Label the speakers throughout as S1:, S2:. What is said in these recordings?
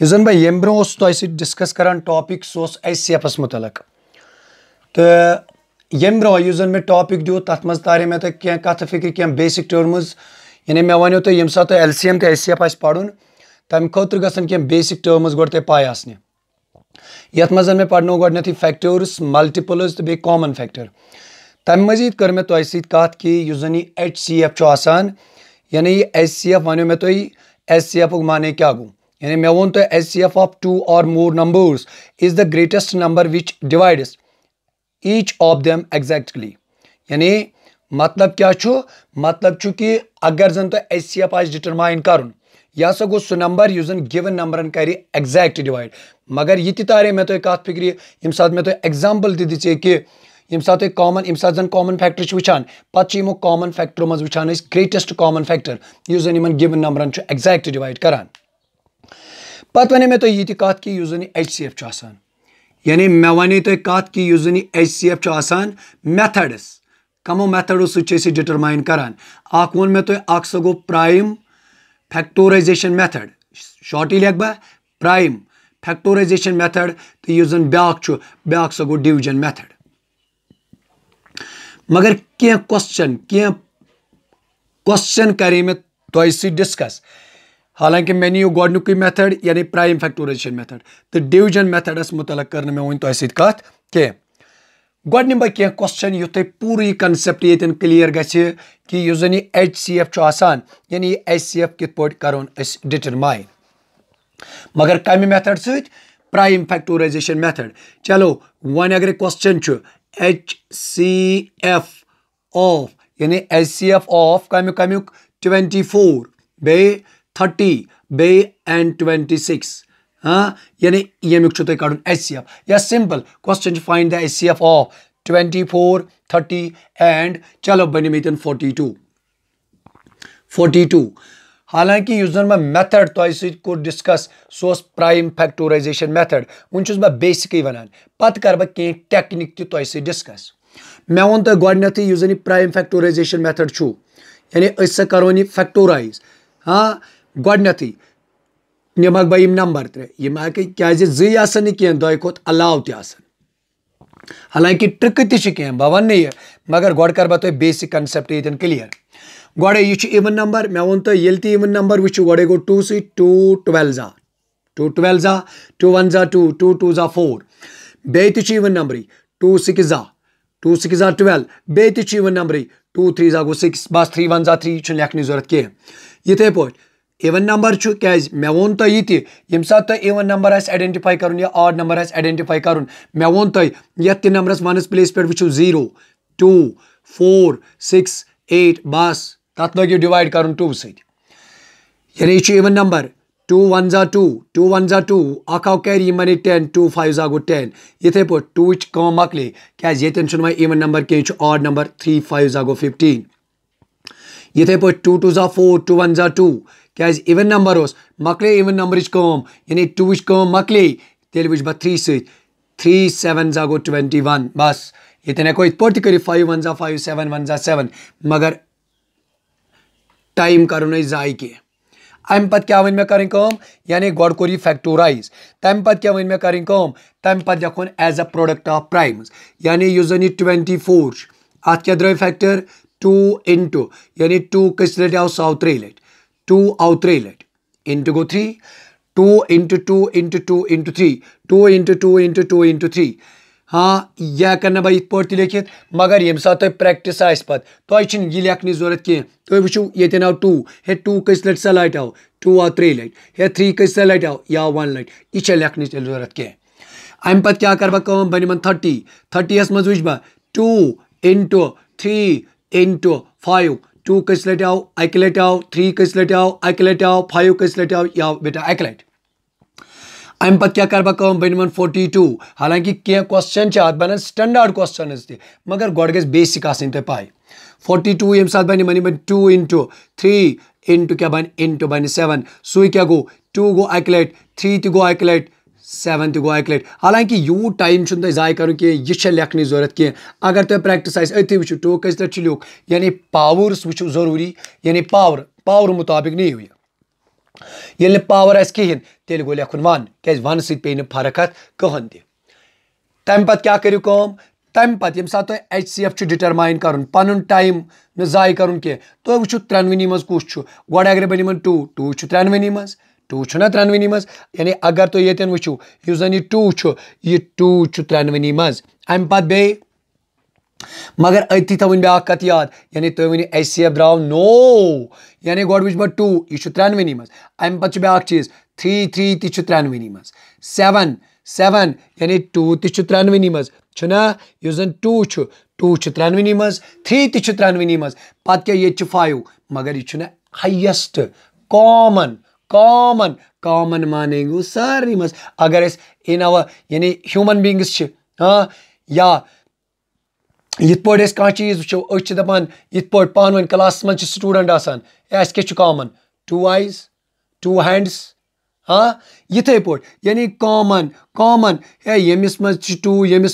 S1: یُس زَن بہٕ ییٚمہِ برونٛہہ اوسُس تۄہہِ سۭتۍ ڈِسکَس کَران ٹاپِک سُہ اوس اے سی ایفَس مُتعلق تہٕ ییٚمہِ برونٛہہ یُس زَن مےٚ ٹاپِک دیُت تَتھ منٛز تارے مےٚ تۄہہِ کینٛہہ کَتھٕ فِکرِ کینٛہہ بیسِک ٹٔرمٕز یعنی مےٚ وَنیو تۄہہِ ییٚمہِ ساتہٕ تۄہہِ ایل سی ایم تہٕ ایس سی ایف آسہِ پَرُن تَمہِ خٲطرٕ گژھن کینٛہہ بیسِک ٹٔرمٕز گۄڈٕ تۄہہِ پاے آسنہِ یَتھ منٛز زَن مےٚ پَرنو گۄڈٕنیٚتھٕے فیکٹٲرٕس مَلٹِپٕلز تہٕ بیٚیہِ کامَن فیکٹر تَمہِ مٔزیٖد کٔر مےٚ تۄہہِ سۭتۍ کَتھ کہِ یُس زَن یہِ ایچ سی ایف چھُ آسان یعنی یہِ ایچ سی ایف وَنیو مےٚ تۄہہِ ایچ سی ایفُک معنے کیاہ گوٚو यानी मैं H C F of two or more numbers is the greatest number which divides each of them exactly यानी मतलब क्या छु मतलब छु कि अगर जन तो एच सी एफ आज डिटरमाइन कर यह हसा गो सह नंबर यु जन गिवन नंबर कर एग्जैक्ट डिवाइड मगर यह तारे मैं तुम कत फिक्र यम सात मे तुम एग्जाम्पल तो दिचे कि यम सा कॉमन यम सा कॉमन फैक्टर वुचान पे कॉमन फैक्टरों मज वुचान ग्रेटेस्ट कॉमन फैक्टर यु जन इन गिवन नंबर एग्जैक्ट डिवाइड करान पत् वे मे तो कत कि एच सी एफ यानी मे वन तुम कत कि एच सी एफ मैथडस कमो मैथडो सह डिटरमाइन करान अख वो मे तुम अख सो गो प्राइम फैक्टोराइजेशन मैथड शॉर्टली लेख बह प्राइम फैक्टोराइजेशन मैथड तो यह जन ब्या ब्या सो गो डिविजन मैथड मगर कह क्वेश्चन कह क्वेश्चन करे मे तुम सह हालांकि मैं नियो गोडनुक मैथड यानी प्राइम फैक्टोरेशन मैथड तो डिवजन मैथडस मुतल कर कह गोडन बह कह कशन युथ पूरे यह ये क्लियर गि यह एच सी एफ यानी एच सी एफ कित पोन डिटरमाइन मगर कमि मेथड सैम फैक्टोरइजेशन मैथड चलो वन अगर कशन एच सी एफ ऑफ यानी एच सी एफ ऑफ कमिक कमिक ट्वेंटी फोर थर्टी बे एंड ट्वेंटी सिक्स हाँ यानी यमुक तुम कड़ या simple question find the H C F of twenty four thirty and चलो बन फोर्टी टू फोर्टी टू हालांकि इस मैं मेथड तो सो डिस्कस सो प्राइम फैक्टोराइजेशन मेथड वन चुस बह बेसिक वनान पत कर बह कह टेक्निक तु तो सो डिस्कस मे वो तुम गोडनथ प्राइम फैक्टोराइजेशन मेथड यानी सो करो यह फैक्टोराइज हाँ गोडनेथ नमक बह नंबर त्रे ये क्या जी आ दो खोत हालांकि तलांकि ट्रक बह वन यह मगर गोड कर बहुत बेसिक कन्सप्ट ये क्लियर गोडे यह इवन नंबर मे वो तो ये इवन नंबर वो गोडे गो टू सी टू टा टू टा टू वन जा टू टू टू जा फोर बे तवन नंबर टू सिक्स जा टू सिक्स जा टल बे तवन नंबर टू थ्री जा गो सिक्स बस थ्री वन जा थ्री यह लेखन जरूरत कह इत पा इवन नंबर क्या मे वो तुम तो ये तम सा तुम इवन नंबर आइडेंटिफाई कर आड नंबर आइडेंटिफाई कर मे वो तुम तो ये तह नंबरस प्लेस पे वो zero two four six eight बस तथ लगे डिवाइड कर टू सने इवन नंबर टू वन जा टू टू वन जा टू अख आव कैरी मन टेन टू फाइव जा गो टेन इथे पे टू कम मकल क्या ये इवन नंबर कह आड नंबर थ्री फाइव जा गो फिफ्टीन इथे पे टू टू जा फोर टू वन जा टू क्या इवन नंबर उस मकल इवन नंबर यानी टू मकल मकले तेल वुच थ्री सत थ्री सेवन जा गो ट्वेंटी वन बस ये हेको इत पे वन जा फाइव सेवन वन जा सेवन मगर टाइम करो ना जाय कह अम पे क्या वन मे कर यानी गोड कोर यह फैक्टोराइज तम पे क्या वन मे कम तम पे लिखोन as a product of primes यानी इस जन यह ट्वेंटी फोर अत क्या द्रो फैक्टर टू इंटू यानी टू कस लट आव सौ त्रे लट टू और थ्री लेट इंटू गो three two into two into two into three two into two into two into three हाँ यह करना ना इथ पे तो लिखित मगर ये साथ तुम प्रैक्टिस आस पे तुम यह लेखन जरूरत कह तुम वो ये आव टू हे टू कस लट सा लट आव टू आव त्रे लट हे थ्री कस सा लट आव या वन लट यह लेखन जरूरत कह अम पे क्या कर बह बन थर्टी थर्टी मज वु two into three into five two कैसे लेट आओ आइकलेट आओ थ्री कैसे लेट आओ आइकलेट आओ फाइव कैसे लेट आओ या बेटा आइकलेट अम पे क्या कर बन फोर्टी टू हालांकि कह क्वेश्चन बन स्टैंडार्ड क्वेश्चन ते मगर गो ग बेसिक आ पाई फोर्टी टू ये सात बन one two into three into क्या बन इंटू बन सेवन सू क्या गो टू गो आइकलेट थ्री तो गो आइकलेट सेवन तो अक क्लिट हालांकि यूत टाइम चुन जाय कर यह लेखन जरूरत कह अगर तुम प्रैक्टिस अति वो टोक कस यानि पावर्स वो जरूरी यानि पावर पावर मुताबिक नीव यह ये पावर आस कहें तेल गो लेखन वन क्या वन पे फर्क अत कहन तम पत क्या करू कम तम पे ये सात तुम एच सी एफ डिटरमाइन कर पन टाइम नाय कर तुम वो त्रेनवनी मज कुछ गोड़ अगर बन टू टू त्रेनवनी मज ٹوٗ چھُنہ ترٛٮ۪نؤنی منٛز یعنی اگر تُہۍ ییٚتٮ۪ن وٕچھِو یُس زن یہِ ٹوٗ چھُ یہِ ٹوٗ چھُ ترٛٮ۪نؤنی منٛز اَمہِ پَتہٕ بیٚیہِ مگر أتی تھاوٕنۍ بیٛاکھ کَتھ یاد یعنی تُہۍ ؤنِو اے سی ایف درٛاو نو یعنی گۄڈٕ وٕچھ بہٕ ٹوٗ یہِ چھُ ترٛٮ۪نؤنی منٛز اَمہِ پَتہٕ چھُ بیٛاکھ چیٖز تھرٛی تھرٛی تہِ چھُ ترٛٮ۪نؤنی منٛز سٮ۪وَن سٮ۪وَن یعنی ٹوٗ تہِ چھُ ترٛٮ۪نؤنی منٛز چھُنا یُس زن ٹوٗ چھُ ٹوٗ چھُ ترٛٮ۪نؤنی منٛز تھرٛی تہِ چھُ ترٛٮ۪نؤنی منٛز پَتہٕ کیٛاہ ییٚتہِ چھُ فایِو مگر یہِ چھُنہٕ ہایسٹ کامَن कॉमन कॉमन माने गो सारे मज अगर इन अव यानी ह्यूमन बींगस हाँ या यथ पे कह चीज वो अस दपान ये पे पान वन क्लास मं स्टूडेंट आसान क्या common two eyes two hands हाँ यथे पे यानी कॉमन कॉमन है यमिस मज टू यू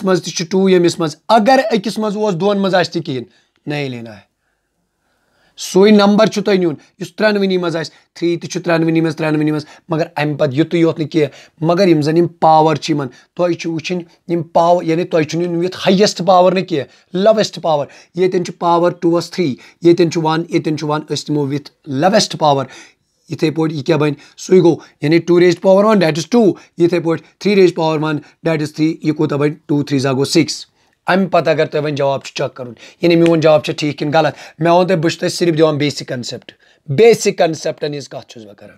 S1: टू यमिस मज अगर अकिस मज दोन मज कहें सोई नंबर चु तुम न्यून इस त्रेनवनी मज थ्री तुम त्रेनवनी मे त्रेनवनी मे मगर अम पे युत योत नी मगर यम जन पावर इन तुम्हें वुन पावर यानी तुम नुन युत हाइएस्ट पावर ना कह लोवेस्ट पावर ये पावर टूस थ्री ये वन ये वन दमो नमो विथ लोवेस्ट पावर इथे पे यह क्या बन सु गो यानी two raise power one that is two इथे पे three raise power one that is three यह कूत बन टू थ्री जा गो सिक्स अम पत अगर तुम वह जवाब चक कर ये मोन जवाब ठीक क्यों गलत मे वो तुम बहुत सिर्फ दिवान बेसिक कंसेप्ट बेसिक कंसेप्टन हज कत बह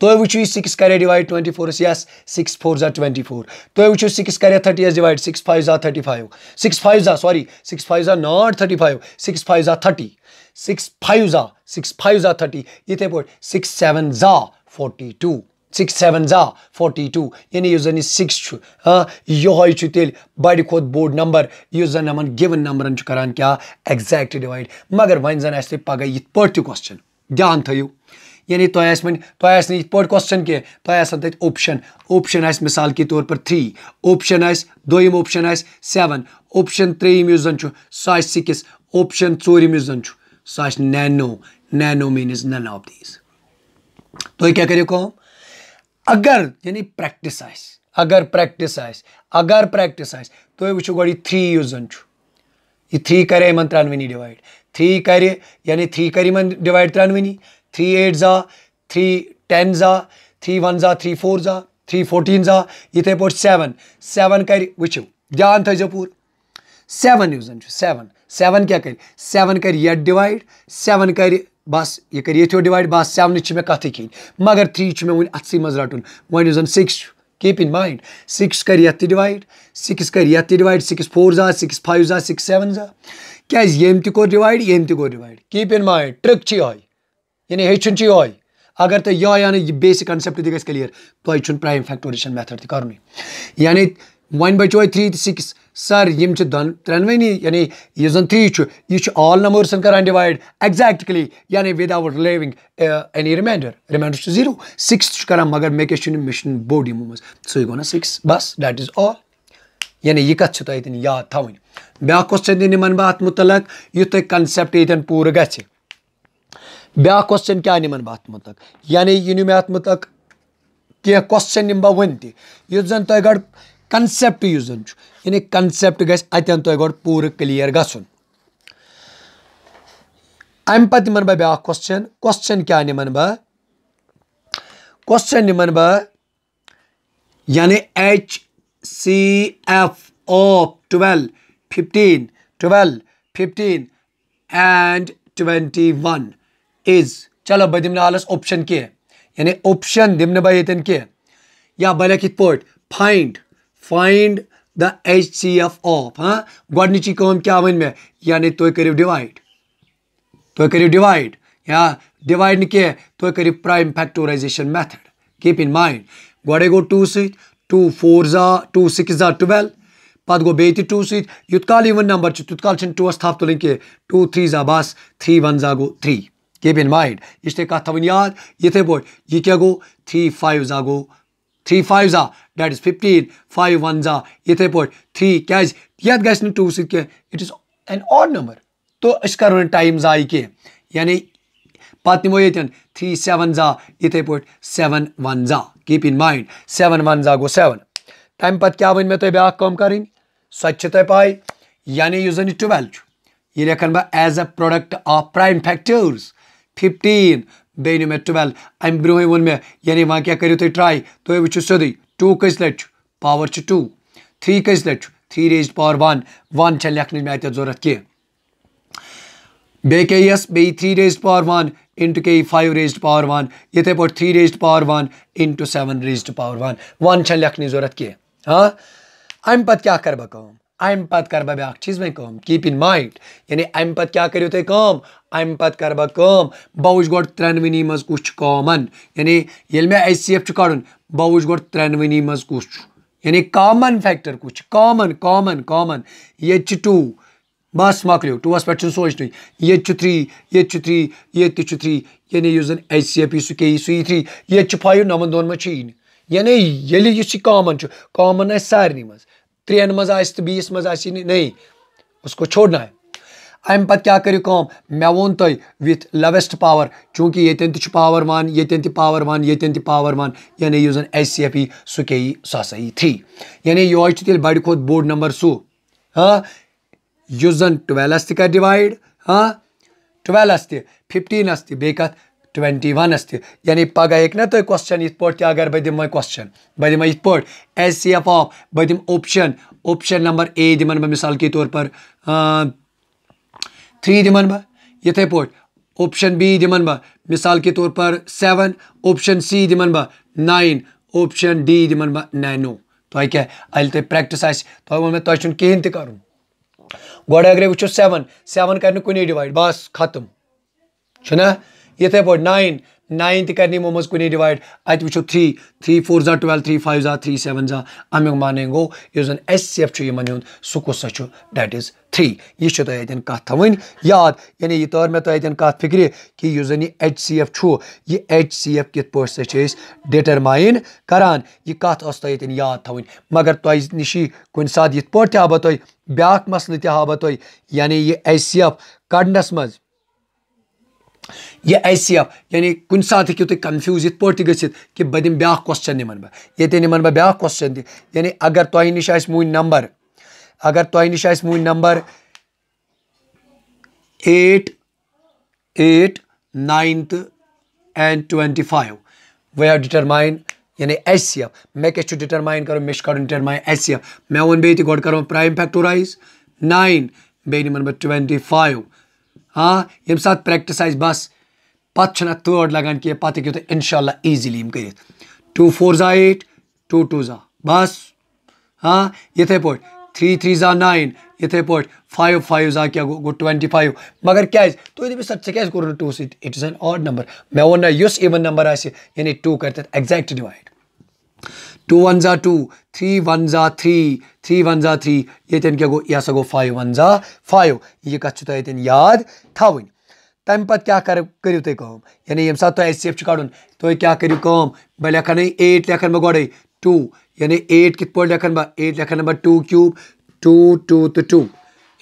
S1: तुम वो सिक्स करे डिवाइड ट्वेंटी फोरस यस सिक्स फोर जा ट्वेंटी फोर तुम वो सिक्स करे थर्टी एस डिवाइड सिक्स फाइव जा थर्टी फाइव सिक्स फाइव जा सॉरी सिक्स फाइव जा not thirty five six five जा थर्टी सिक्स फाइव जा सिक्स फाइव जा थर्टी इथे पे सिक्स सेवन जा फोर्टी टू सिक्स सेवन जा फोर्टी टू यानी इस जन सिक्स ये तेल बड़ खुद बोर्ड नंबर इस जन हम गिवन नंबर करान क्या एग्जैक्ट डिवाइड मगर वन जन आ पगह इत पे क्वेश्चन ध्यान थो यानी तुम तो तुम इत पे क्वेश्चन कह तुम तो ऑप्शन ऑप्शन आ मिसाल के तौर पर थ्री ऑप्शन आ दोम ऑप्शन आ सेवन ऑप्शन त्रेम इस जन सह सिक्स ऑप्शन चोरम इस जन सो नैनो नैनो मीनस नन ऑफ दीज तुम क्या करो कम अगर यानी प्रैक्टिस अगर प्रैक्टिस अगर प्रैक्टिस तुम वो गो यह थ्री यु यह थ्री करे इन डिवाइड थ्री कर यानी थ्री कर डिवाइड त्रानवनी थ्री एट जा थ्री टेन जा थ्री वन जा थ्री फोर जा थ्री फोर्टीन जा इथे पे सेवन सेवन कर वो ध्यान थो पूर सेवन यु सेवन सेवन क्या कर सेवन कर यट डिवाइड सेवन कर बस यह कर यो डिवाइड बस सेवन मे कथ कहें मगर थ्री मे वन अत मज रटन वो जन six keep in mind six कर ये डिवाइड सिक्स कर ये डिवाइड सिक्स फोर जा सिक्स फाइव जा सिक्स सेवन जा क्या यम तोर डिवाइड यम तर divide keep in mind trick यानी हेचन यो अगर तुम यो आने बेसिक कन्सेप्ट गि क्लियर तुम्हें प्राइम फैक्टोरेशन मेथड तुन यानी वन बचो थ्री तो सिक्स सर यम दन यानी यह जन थ्री यह आल नंबर्सन करान डिवाइड एक्जैक्टली यानी with leaving any remainder remainder zero six करान मगर मे क्या मे बोर्ड यमो मज सो गो ना सिक्स बस दैट इज आल यानी यह कत तुम याद थवन ब्या क्वेश्चन दिन बह अत मुतल यु तुम ये पूरे ग ब्या क्वेश्चन क्या निमन बह अत मुतल यानी यह नु मे अत मुतल कह क्वेश्चन नम बह वन तुम जन तुम गड़ کنسیپٹ یُس زَن چھُ یعنی کنسیپٹ گژھِ اتٮ۪ن تۄہہِ گۄڈٕ پوٗرٕ کٕلیر گژھُن اَمہِ پتہٕ نِمن بہٕ بیاکھ کۄسچن کۄسچن کیاہ نِمن بہٕ کۄسچن نِمن بہٕ یعنی H C F of twelve fifteen twelve fifteen and twenty one is چلو بہٕ دِمہٕ نہٕ حالس اوپشن کینٛہہ یعنی اوپشن دِمہٕ نہٕ بہٕ ییٚتٮ۪ن کینٛہہ یا بہٕ لیکھٕ یِتھ پٲٹھۍ find find the H C F of हाँ गोडनी क्या वन मे यानी तुम करू डिवाइड तुम करू डिवाइड या डिवाइड ने क्या prime factorisation method keep in mind गोडे गो टू सू फोर जा टू सिक्स जा टुवेल पत गो टू सूत कल नंबर तूत कल टूस थप तुल कह टू थ्री जा बस थ्री वन जा गो थ्री कीप इन माइंड यह कथ थव याद इथे पे गो थ्री फाइव जा गो थ्री फाइव जा that is fifteen five one जा यथे पे थ्री क्या ये गु टू सत it is an odd number तो करो ना टाइम जाय कह यानी पे नमो ये थ्री सेवन जा यथे पे सेवन वन जा keep in mind seven one जा गो सेवन तमें पे क्या वन मे तुम ब्या कम करें सो पाई यानी यह जन ट्वेल्व यह लखन बह as a product of prime factors fifteen बेन मे टुवेल्व अम ब्रोह वो मे यानी वह क्या करो तुम ट्राई तुम वो सोद टू कस लट पावर टू थ्री कस लट three raise power one one लखन मे अत्य जरूरत कह बे के यस बे three raise power one into के फाइव रेज पावर वन इथे पे three raise power one into seven raise power one one लखन जरूरत कह हाँ अम पत् क्या कर बह امہِ پَتہٕ کَرٕ بہٕ بیٛاکھ چیٖز وۄنۍ کٲم کیٖپ اِن مایِنٛڈ یعنی اَمہِ پَتہٕ کیٛاہ کٔرِو تُہۍ کٲم اَمہِ پَتہٕ کَرٕ بہٕ کٲم بہٕ وٕچھِ گۄڈٕ ترٛٮ۪نؤنی منٛز کُس چھُ کامَن یعنی ییٚلہِ مےٚ ایچ سی اٮ۪ف چھُ کَڑُن بہٕ وٕچھِ گۄڈٕ ترٛٮ۪نؤنی منٛز کُس چھُ یعنی کامَن فیکٹر کُس چھُ کامَن کامَن کامَن ییٚتہِ چھِ ٹوٗ بَس مۄکلیو ٹوٗوَس پٮ۪ٹھ چھُنہٕ سونٛچنُے ییٚتہِ چھُ تھرٛی ییٚتہِ چھُ تھرٛی ییٚتہِ تہِ چھُ تھرٛی یعنی یُس زَن ایچ سی اٮ۪ف یی سُہ کے یی سُہ یی تھرٛی ییٚتہِ چھُ فایِو نَمَن دۄن منٛز چھُ یی نہٕ یعنی ییٚلہِ یُس یہِ کامَن چھُ کامَن آسہِ سارنٕے منٛز त्रेन मज बीस मज नई उसको छोड़ना है अम पे क्या करू कम मे वो तुम विथ लवेस्ट पावर चूँकि यन तावर वन यन तावर वन यन तावर वन यानी यु जन एच सी एफ ई सह क्या यी सह हसा यी थ्री यानी ये बड़ खुद बोड़ नंबर सू हाँ जन टुवेलस त हाँ टुवेलस त फिफ्टीनस ट्वेंटी वन यानि पगह हे ना तुम क्वेश्चन इत पे अगर बह दिमे क्वेश्चन बह दिमे इत पट एस सी एफ आफ बह दिम ओपशन ओपशन नंबर ए दिमन बह मिसाल के तौर पर थ्री दिमन बह इत पे ओपशन बी दिमन बह मिसाल के तौर पर सेवन ओपशन सी दि बह नाइन ओपशन डी दिमन बह नैनो तो क्या अल तुम प्रैक्टिस आम तुम कहें तर गो अगर वो सेवन सेवन कर डिवाइड बस खत्म चुना इथे पे नाइन नाइन्थ कर निमो मज डिवाइड अत वो थ्री थ्री फोर जा ट्वेल्व थ्री फाइव जा थ्री सेवन जा अमु माने गो इस एस सी एफ इन सू कस डेट इज थ्री ये तुम अतन कवन याद यानि यह तौर मे तुम अतन कत फिक्रि कि एच सी एफ यह एच सी एफ कित पे डिटरमाइन करान यह कत ओस तुम अतन याद थव मगर तुह निशी तुम ब्या मसल तब तुम यानि यह एच सी एफ कड़नस मज़ यह एस एफ यानी कुन सात हूँ तुम कन्फ्यूज इत पे कि बह दिन ब्या क्वेश्चन इन ये इन बह ब्या क्वेश्चन दिन अगर तह नश मून नंबर अगर तह नश मून number eight eight ninth and twenty five we are determine यानी एस एफ मे क्या डिटरमाइन कर मे कर डिटरमाइन एस एफ मे वो बे गोड कर प्राइम फैक्टोराइज नाइन बे इन बह ट्वेंटी फाइव हाँ, तो हाँ ये साथ प्रैक्टिस आज बस पे थर्ड लगान कह पे हूँ इनशा ईजिली कर टू फोर जा एट टू टू जा बस हाँ इथे पे थ्री थ्री जा नाइन इथे पे फाइव फाइव जा क्या गो ट्वेंटी फाइव मगर क्या तुम दपस सर ऐसे कोर टू सट it is an odd number मे वो ना इवन नंबर आने टू कर तक एग्जैक्ट डिवाइड टू वन ज़ा टू थ्री वन ज़ा थ्री थ्री वन ज़ा थ्री ये क्या गो यह हसा गो फाइव वन ज़ा फाइव यह कथ तुम याद थवन तम पत क्या कर करू तुम कम यानी ये सात तुम एच सी एफ कड़ तुम क्या करू कम बह लेखन एट लेखन बह गोडे टू यानी एट कित पे लेखन बह एट लेखन बह टू क्यूब टू टू तो टू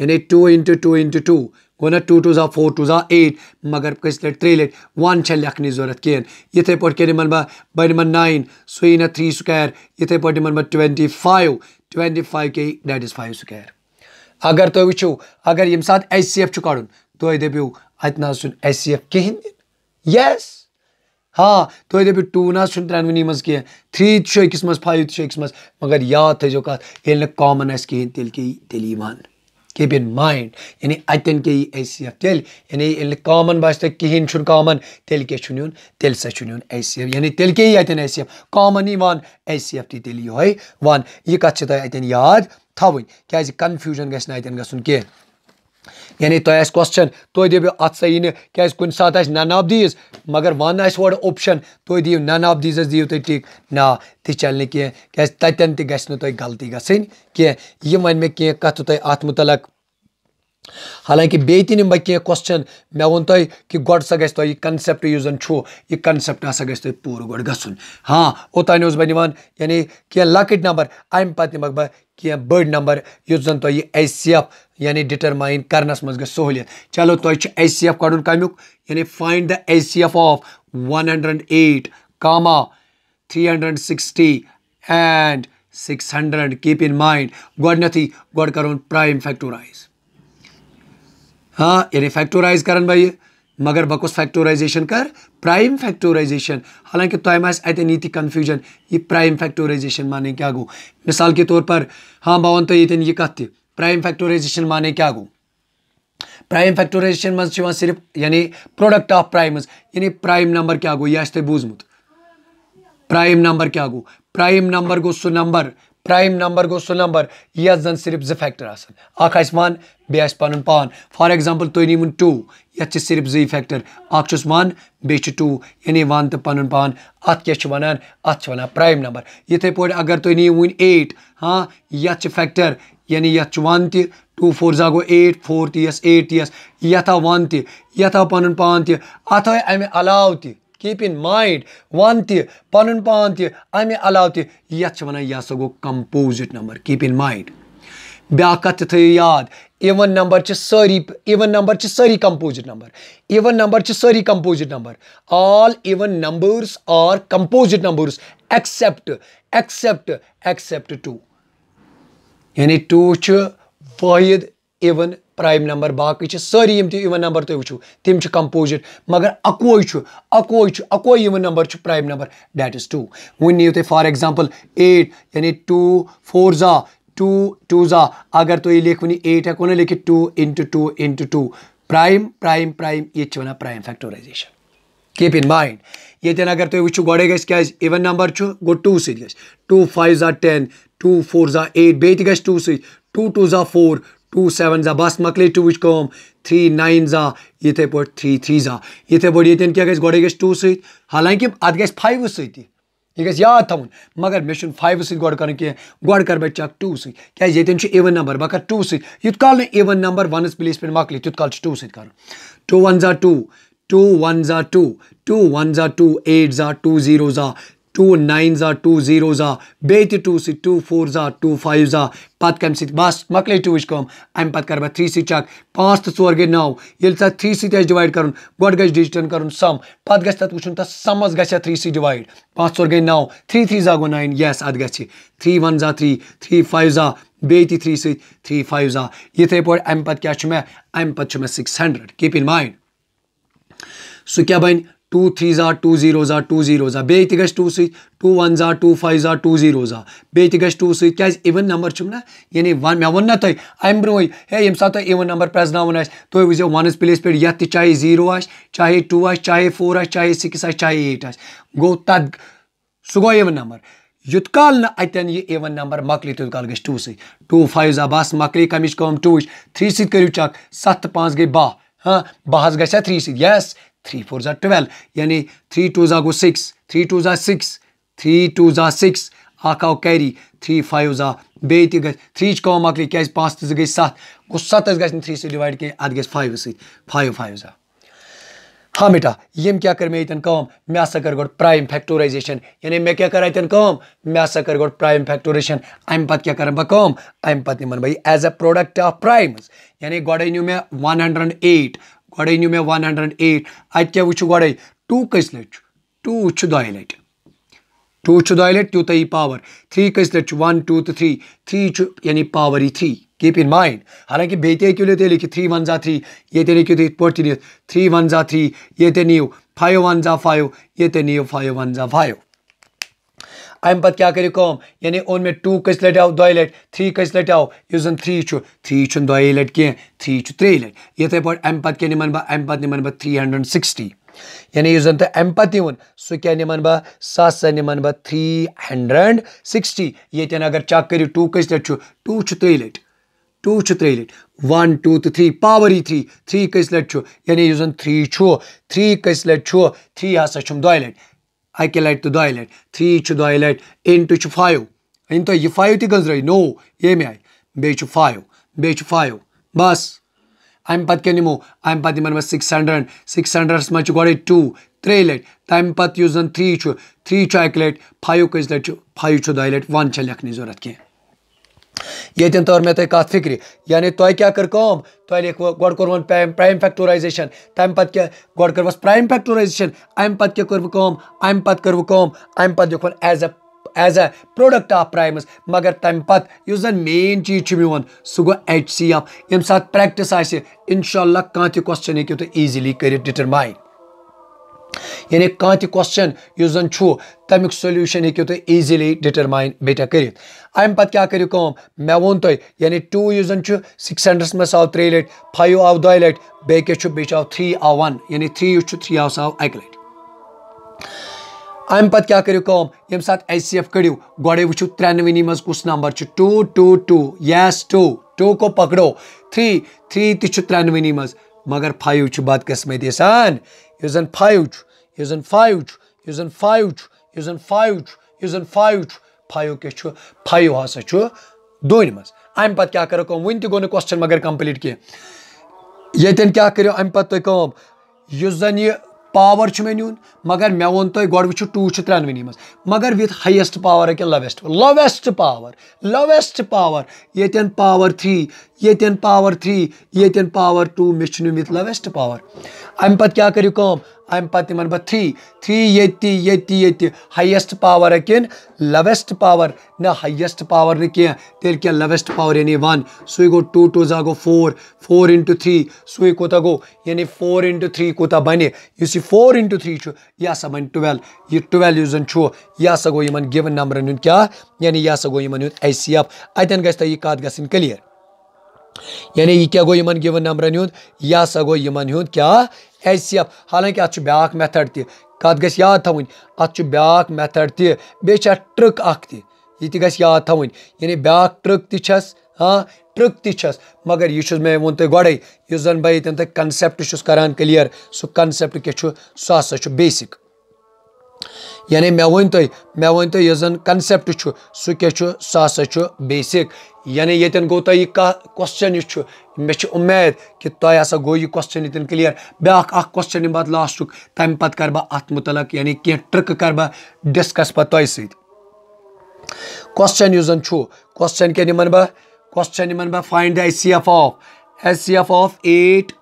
S1: यानी two into two into two वो ना टू टू ज़ा फोर टू ज़ा एट मगर कस लट त्रे लट वन लखन जरूरत कहें इथे पे इन बह बन नाइन सू ये ना थ्री स्कोर इथे पे इन बह ट्वेंटी फाइव ट्वेंटी फाइव के डेट इज फाइव स्कोर अगर तुम वो अगर ये सात एच सी एफ कड़ तु दपू अत ना एच सी एफ कहें यस हाँ तुम दप टू ना सुन त्रेनवन मज कह थ्री अकिस मज फाइव तो अकिस मगर याद थो कॉमन आहन तेल तेल keep in mind yani aten ke acf tel yani el common başta kihin çun common tel ke çunun tel sa çunun acf yani tel ke aten acf common ivan acf ti tel yoy wan ye kat chita aten yaad thawin kya confusion gas na aten gasun ke یعنی تۄہہِ آسہِ question تُہۍ دٔپِو اَتھ سا یی نہٕ کیازِ کُنہِ ساتہٕ آسہِ نَن آف دیٖز مَگر وَن آسہِ اورٕ اوپشن تُہۍ دِیو نَن آف دیٖزس دِیو تُہۍ ٹِک نا تہِ چلہِ نہٕ کیٚنٛہہ کیازِ تَتٮ۪ن تہِ گژھِ نہٕ تۄہہِ غلطی گژھٕنۍ کیٚنٛہہ یہِ وَنہِ مےٚ کیٚنٛہہ کَتھٕ تۄہہِ اَتھ مُتعلق हालांकि बेहतर निम बह क्वेश्चन मे वो तुम कि गोड सा गो यह कंसेप्ट यह जन कंसेप्ट हा गु पूर ग हाँ ओतान बह निवान यानी लकट नंबर अम पे निमक बह क्या बड़ नंबर यु जन तुम एच सी एफ यानी डिटरमाइन करनस मज सहूलियत चलो तुम एच सी एफ कड़ कमुक यानी find the H C F of one hundred eight comma three hundred sixty and six hundred keep in mind गोडन गोड प्राइम फैक्टोराइज़ हाँ यानी फैक्टोराइज करन भाई मगर बकोस फैक्टोराइजेशन कर प्राइम फैक्टोराइजेशन हालांकि तो तम अतन नीति कन्फ्यूजन यह प्राइम फैक्टोराइजेशन माने क्या गो मिसाल के तौर पर हाँ बह वन तुन यह कत प्राइम फैक्टोराइजेशन माने क्या गो प्राइम फैक्टोराइजेशन मज सिर्फ यानी प्रोडक्ट ऑफ प्राइम यानी प्राइम नंबर क्या गो यह तुम बूजमुत प्राइम नंबर क्या गो प्राइम नंबर गो सो नंबर प्राیم نمبر گو سُہ نمبر یَتھ زَن صرف زٕ فیکٹر آسان اکھ آسہِ وَن بیٚیہِ آسہِ پَنُن پان فار ایٚگزامپٕل تُہۍ نِیٖوُن ٹوٗ یَتھ چھِ صرف زٕے فیکٹر اکھ چھُس وَن بیٚیہِ چھُ ٹوٗ یعنی وَن تہٕ پَنُن پان اَتھ کیاہ چھِ وَنان اَتھ چھِ وَنان پرایِم نمبر یِتھٕے پٲٹھۍ اگر تُہۍ نِیِو وۄنۍ ایٹ ہاں یَتھ چھِ فیکٹر یعنی یَتھ چھُ وَن تہِ ٹوٗ فور زا گوٚو ایٹ فور تہِ یَس ایٹ تہِ یَس یَتھ آو وَن تہِ یَتھ آو پَنُن پان تہِ اَتھ آے اَمہِ علاوٕ تہِ कीप इन माइंड वन ति पन पान ति अलव अलाव यह हसा गो composite number keep in mind ब्या कथ तु याद इवन नंबर सारी इवन नंबर सारी कम्पोजिट नंबर इवन नंबर सारी composite number all even numbers are composite numbers except except except two यानी टू वाहिद इवन प्राइम नंबर बाकी सारी इवन नंबर तुम वो तम कंपोजिट मगर अकोय अकोय अकोय even number prime number that is two वो नियो तुम फॉर एग्जांपल एट यानी टू फोर जा टू टू जा अगर तुम लिख वन एट हेको ना लिखित two into two into two prime prime prime ये one prime factorization keep in mind ये अगर तुम तो वो गोडे क्या इवन नंबर गो टू सू फाइव जा टू फोर जा एट बे टू सू टू जा फोर टू सेवन जा बस मकले टू विच थ्री नाइन जा ये पे थ्री थ्री जा ये पे ये क्या गोड़े गए टू सत हालांकि अत गए फाइव सत यह गज याद थवन मगर मे फाइव सोड कर गोड कर बह चक टू सत इवन नंबर बह कर टू सत काल इवन नंबर वन प्लेस पे मकल तुत काल टू सत टू वन जा टू टू वन जा टू टू वन जा टू एट जा टू जीरो जा two nines are, two zeros are, beti two si, two fours are, two fives are. پتہٕ کَمہِ سۭتۍ بَس مۄکلے ٹوٗوٕچ کٲم اَمہِ پَتہٕ کَرٕ بہٕ تھرٛی سۭتۍ چَک پانٛژھ تہٕ ژور گٔے نَو ییٚلہِ تَتھ تھرٛی سۭتۍ آسہِ ڈِوایڈ کَرُن گۄڈٕ گژھِ ڈِجٹَن کَرُن سَم پَتہٕ گژھِ تَتھ وٕچھُن تَتھ سَمَس گژھِ یا تھرٛی سۭتۍ ڈِوایڈ پانٛژھ ژور گٔے نَو تھرٛی تھرٛی زا گوٚو نایِن یَس اَتھ گژھِ تھرٛی وَن زا تھرٛی تھرٛی فایِو زا بیٚیہِ تہِ تھرٛی سۭتۍ تھرٛی فایِو زا یِتھَے پٲٹھۍ اَمہِ پَتہٕ کیٛاہ چھُ مےٚ اَمہِ پتہٕ چھُ مےٚ six hundred keep in mind سُہ کیٛاہ بَنہِ टू थ्री जा टू जीरो जा टू जीरो जा बे गु टू सू वन जा टू फाइव जा टू जीरो जा बे गु टू सू इवन नंबर चुना यानी वन मे वो ना तुम अम ब्रो हे ये सात इवन नंबर प्रजन तुम वो वनस प्लेस पे ये चाहे जीरो चाहे टू आ चाहे फोर आ चाहे सिक्स आ चाहे एट गो तद सू गो इवन नंबर युत कल ना अतन इवन नंबर मकल तुत कल गु टू सू टू फाइव जा बस मकल कमिच कम टू थ्री सू चक सत्त पाँच गई बह हाँ बहस गया थ्री यस थ्री फोर ज़ा ट्वेल्व यानी थ्री टू ज़ा गो सिक्स थ्री टू ज़ा सिक्स थ्री टू ज़ा सिक्स अख आव कैरी थ्री फाइव ज़ा बे त थ्री कम मकल क्या पाँच तो गई सत गो सत ग थ्री से डिवाइड कह अ फाइव साइव फाइव ज़ा हाँ बेटा यम क्या कर मैं कम मे हा कर गोड़ प्राइम फैक्टोराइजेशन यानी मे क्या कर अतन कम मे हा कर गोड़ प्राइम फैक्टोरेशन अम पत क्या कर बह अम पत निमन बह as a product of primes यानी गोडे नीव मे वन हंड्रेड एट गोड़े नियु मे वन हंड्रेड एट अत क्या वो गोड़े टू कस लट टू दि लट टू दि लट तूत यी पावर थ्री कस लट वन टू तो थ्री तो थ्री यानी पावर ही थ्री कीप इन माइंड हालांकि बे तेल लिखी थ्री वन जा थ्री ये लिखो तुम इत थ्री वन जा थ्री ये नियो फाइव वन जा फाइव ये नियो फाइव वन जा फाइव अम पे क्या करो कम यानी ओन मे टू कस लट आव दि लट थ्री कस लट आव इस जन थ्री थ्री दि लट कह थ्री त्रे लट ये पे अम पे क्या निमन बह अम पे निमन बह थ्री हंड्रेड सिक्सटी यानी इस जन तुम अम पे निवन सह क्या निमन बह सह निमन बह थ्री हंड्रेड सिक्सटी ये अगर चक करो टू कस लट टू त्रे लट टू त्रे लट वन टू तो थ्री पावर ही थ्री थ्री कस लट यानी इस जन थ्री थ्री कस लट थ्री हसा दि लट अकि लट तो दि लट थ्री दि लटि इंटू फाइव वन तो यह फाइव तक गंज नो ये आई बे फाइव बे फाइव बस अम पे क्या नमो अम पे इन सिक्स हंड्रड सिक्स हंड्रडस मे गो टू त्रे लट तम पे थ्री थ्री अकि लट फाइव कज लट फाइव दि लट वन लखनी जरूरत कह यन तौर मे तुम कत फिक्र यानी तुम क्या कर कम तुम लिख गोड कौन प्राइम प्राइम फैक्टोराइजेशन तम पत क्या गोड कर प्राइम फैक्टोराइजेशन अम पत क्या कर्व कम अम पत कर्व कम अम पत लिखन as a as a product of primes मगर तम पत जन मेन चीज मोन सह गो एच सी एम ये सात प्रैक्टिस आनशाला कह क्वेश्चन हूँ तुम ईजिली कर डिटरमाइन यानी कह तो जन तमिक सोल्यूशन हेको तुम ईजिली डिटरमाइन बेटा कर क्या करू कम मे वो तुम यानी टू इस जन सिक्स हंड्रेड्स मस आव त्रे लट फाइव आव दह लट बेस थ्री आव वन यानी थ्री यु थ्री आव सह आव अक लट अम पत् क्या करू कम ये सात एच सी एफ कड़ू गोड़े वो त्रेनवनी मज कुछ नंबर टू टू टू यस टू टू को पकड़ो थ्री थ्री त्रेनवनी मगर फाइव बदकस्मती सान Yüzün payuç, yüzün fayuç, yüzün fayuç, yüzün fayuç, yüzün fayuç. Payu के छु फायु हसा छु दोनिमस अमि पत क्या करो कम वन तो गो न क्वेश्चन मगर कंप्लीट कह ये क्या करो अमि पत तुम यह जन यह पावर मे नुन मगर मे वो तुम गो वो टू त्रेनवनी मं मगर विथ हाइस्ट पावर अके lowest lowest power lowest power ये पावर थ्री ये पावर थ्री ये पावर टू मे विथ लवेस्ट पावर अम पे क्या करू अम पे नंबर बह थ्री थ्री ये ये हाइस्ट पावर किन लवेस्ट पावर ना हाइस्ट पावर ना क्या लवेस्ट पावर यानी वन सु गो टू टू जा गो फोर फोर इंटू थ्री सु कूत गो यानी फोर इंटू थ्री कूत बन इस फोर इंटू थ्री यह हसा बन टुवेल्व यह टुवेल्व यस जन यह हसा गो इन गिवन नंबरन क्या यानी यह हसा गो इन एच सी एफ अतन गई कत ग क्लियर यानी यह क्या गो इन गिवन नंबरन हूँ यह हसा गो इन क्या एच सी एफ हालांकि अत ब्या मेथड त कत ग याद थवन अत ब्या मेथड त ट्रक अख यानी ब्या ट्रक तस हाँ ट्रक तस मगर यह मे वो तुम गोड़े जन बह ये तक कंसेप्ट करान सह कंसेप्ट क्या सह बेसिक یعنی مےٚ ؤنۍ تُہۍ مےٚ ؤنۍ تُہۍ یُس زَن کَنسیپٹ چھُ سُہ کیاہ چھُ سُہ ہسا چھُ بیسِک یعنی ییٚتٮ۪ن گوٚو تۄہہِ یہِ کانٛہہ کوسچن یُس چھُ مےٚ چھِ اُمید کہِ تۄہہِ ہسا گوٚو یہِ کوسچن ییٚتٮ۪ن کٕلیر بیٛاکھ اکھ کوسچن ییٚمہِ پَتہٕ لاسٹُک تَمہِ پَتہٕ کَرٕ بہٕ اَتھ مُتعلق یعنی کیٚنٛہہ ٹرٛکہٕ کَرٕ بہٕ ڈِسکَس پَتہٕ تۄہہِ سۭتۍ کوسچن یُس زَن چھُ کوسچن کیٛاہ نِمَن بہٕ کوسچن نِمَن بہٕ find the H C F of H C F of eight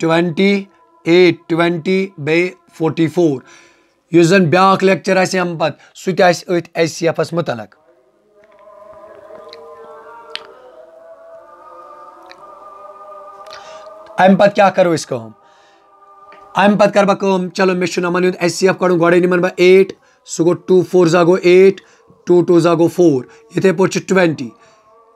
S1: twenty eight twenty بیٚیہِ فوٹی فور इस जन ब्याह लेक्चर आम पुत अथ एच सी एफस मुतल अम पत क्या करो इस अम पत कर चलो मे हूं एच सी एफ कड़ गई नमन बहुत एट सो टू फोर जा एट टू टू जा गो फोर इथे पोर्ट ट्वेंटी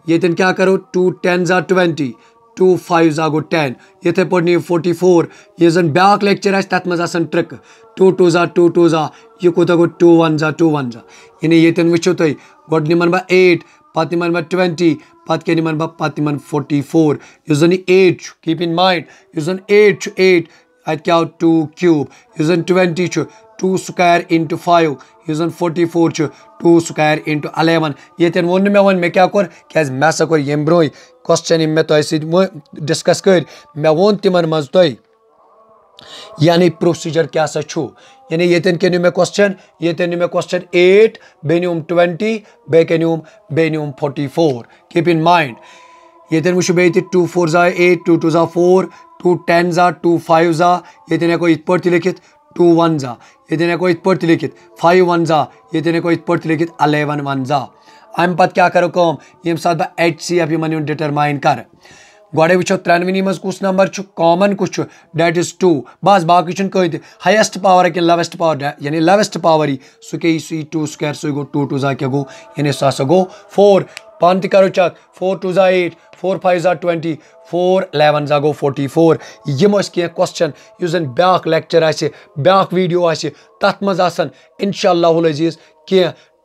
S1: ये क्या करो टू टेन जा ट्वेंटी टू फाइव जा गो टेन यथे पे यह फोर्टी फोर ये जन ब्या लेक्चर तथ मजन ट्रिक टू टू जा टू टू जा यह कूत गो टू वन जा टू वन जा यानी ये वो तुम गो नमन बह एट पे नमन बह ट्वेंटी पत् पे नमन बह पे नमन फोर्टी फोर इस जन यह एट कीप इन माइंड इस जन एट एट अत क्या टू क्यूब इस जन twenty two square into five is forty four two square into eleven ये तो वो मे वो मे तो क्या क्या मे हा कर ब्रो कशन मे तो डिस्कस कर मे वो तिमन मज त यानी क्या सा छू यानी ये के मे क्वेश्चन ये मे क्वेश्चन एट बे नुम ट्वेंटी बेम बे नुम forty four keep in mind ये वो बे टू फोर जा एट टू टू जो फोर टू टेन जा फाइव जा ये हेको इत पे लिखित टू वन जा ये देने को इत पर लिखित फाइव वन जा ये देने को इत पर लिखित अलेवन वन जा अम पे क्या करो कम ये साथ बह एच सी एफ इन डिटरमाइन कर गोडे वो त्रेनवनी मज कस नंबर कॉमन कुछ डेट इज टू बस बाकी कहीं हाइस्ट पावर क्या लवेस्ट पावर यानी लवेस्ट पावर ही सह के सह टू स्क्र सू गो टू टू जा क्या गो यानी सह सो गो फोर पान करो चक फोर टू जा एट फोर फाइव जा ट्वेंटी फोर इलेवन जा गो फोटी फोर यम कह कोशन इस जन ब्या लैक्चर आ ब्या वीडियो आत मज कह